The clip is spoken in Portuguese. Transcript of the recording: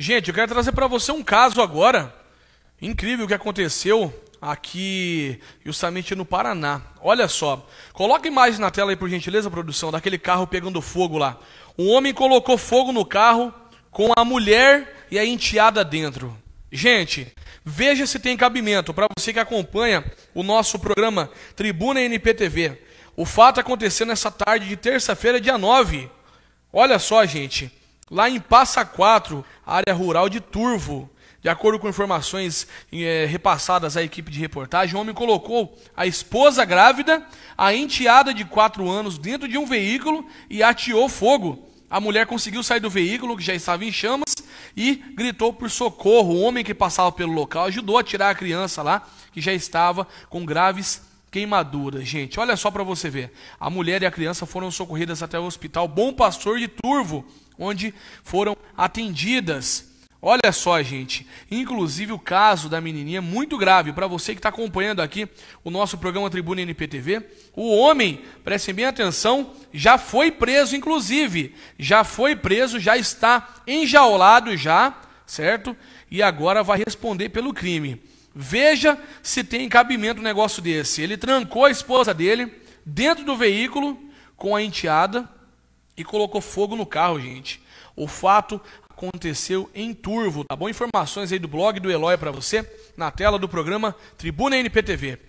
Gente, eu quero trazer para você um caso agora incrível que aconteceu aqui justamente no Paraná. Olha só, coloque a imagem na tela aí por gentileza, produção, daquele carro pegando fogo lá. Um homem colocou fogo no carro com a mulher e a enteada dentro. Gente, veja se tem cabimento para você que acompanha o nosso programa Tribuna NPTV. O fato aconteceu nessa tarde de terça-feira, dia 9. Olha só, gente. Lá em Passa 4, área rural de Turvo, de acordo com informações é, repassadas à equipe de reportagem, o homem colocou a esposa grávida, a enteada de 4 anos, dentro de um veículo e atirou fogo. A mulher conseguiu sair do veículo, que já estava em chamas, e gritou por socorro. O homem que passava pelo local ajudou a tirar a criança lá, que já estava com graves queimaduras. Gente, olha só para você ver. A mulher e a criança foram socorridas até o hospital Bom Pastor de Turvo onde foram atendidas. Olha só, gente. Inclusive o caso da menininha muito grave. Para você que está acompanhando aqui o nosso programa Tribuna NPTV, o homem, prestem bem atenção, já foi preso, inclusive. Já foi preso, já está enjaulado já, certo? E agora vai responder pelo crime. Veja se tem cabimento um negócio desse. Ele trancou a esposa dele dentro do veículo com a enteada e colocou fogo no carro, gente. O fato aconteceu em Turvo, tá bom? Informações aí do blog do Eloy para você, na tela do programa Tribuna NPTV.